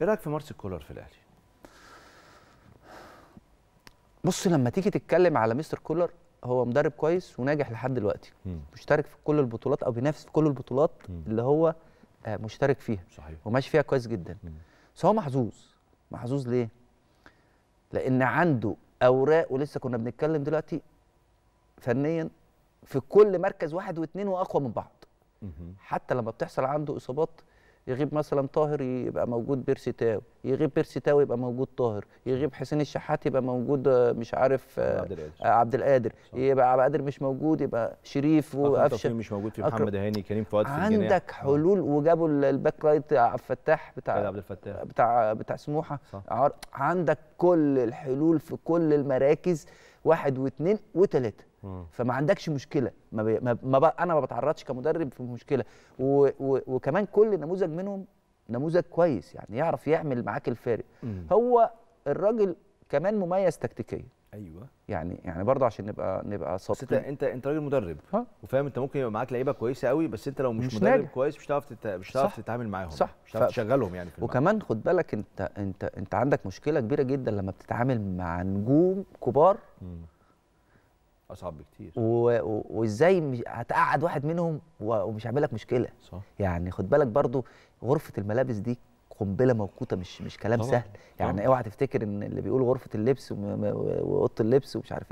ايه رايك في مارس كولر في الاهلي؟ بص لما تيجي تتكلم على مستر كولر هو مدرب كويس وناجح لحد دلوقتي مشترك في كل البطولات او بينافس في كل البطولات م. اللي هو آه، مشترك فيها صحيح وماشي فيها كويس جدا بس هو محظوظ محظوظ ليه؟ لان عنده اوراق ولسه كنا بنتكلم دلوقتي فنيا في كل مركز واحد واثنين واقوى من بعض م. حتى لما بتحصل عنده اصابات يغيب مثلا طاهر يبقى موجود بيرسي تاو يغيب بيرسي تاو يبقى موجود طاهر يغيب حسين الشحات يبقى موجود آه، مش عارف آه، عبد القادر آه، عبد القادر يبقى عبد القادر مش موجود يبقى شريف وقفشه مش موجود في محمد هاني كريم فؤاد في عندك الجناح. حلول وجابوا الباك رايت عبد الفتاح بتاع عبد الفتاح بتاع بتاع سموحه عندك كل الحلول في كل المراكز واحد واثنين وثلاثه فما عندكش مشكله ما, بي... ما... ب... انا ما بتعرضش كمدرب في مشكله و... و... وكمان كل نموذج منهم نموذج كويس يعني يعرف يعمل معاك الفارق هو الراجل كمان مميز تكتيكيا ايوه يعني يعني برضه عشان نبقى نبقى صادقين انت انت راجل مدرب ها؟ وفاهم انت ممكن يبقى معاك لعيبه كويسه قوي بس انت لو مش, مش مدرب ناجح. كويس مش هتعرف تت... مش هتعرف تتعامل معاهم صح مش هتعرف تشغلهم يعني في وكمان المعرفة. خد بالك انت انت انت عندك مشكله كبيره جدا لما بتتعامل مع نجوم كبار اصعب بكتير و... و... وازاي هتقعد واحد منهم و... ومش هعمل لك مشكله صح. يعني خد بالك برضو غرفه الملابس دي قنبله موقوته مش مش كلام طبعا. سهل يعني اوعى تفتكر ان اللي بيقول غرفه اللبس واوضه اللبس ومش عارف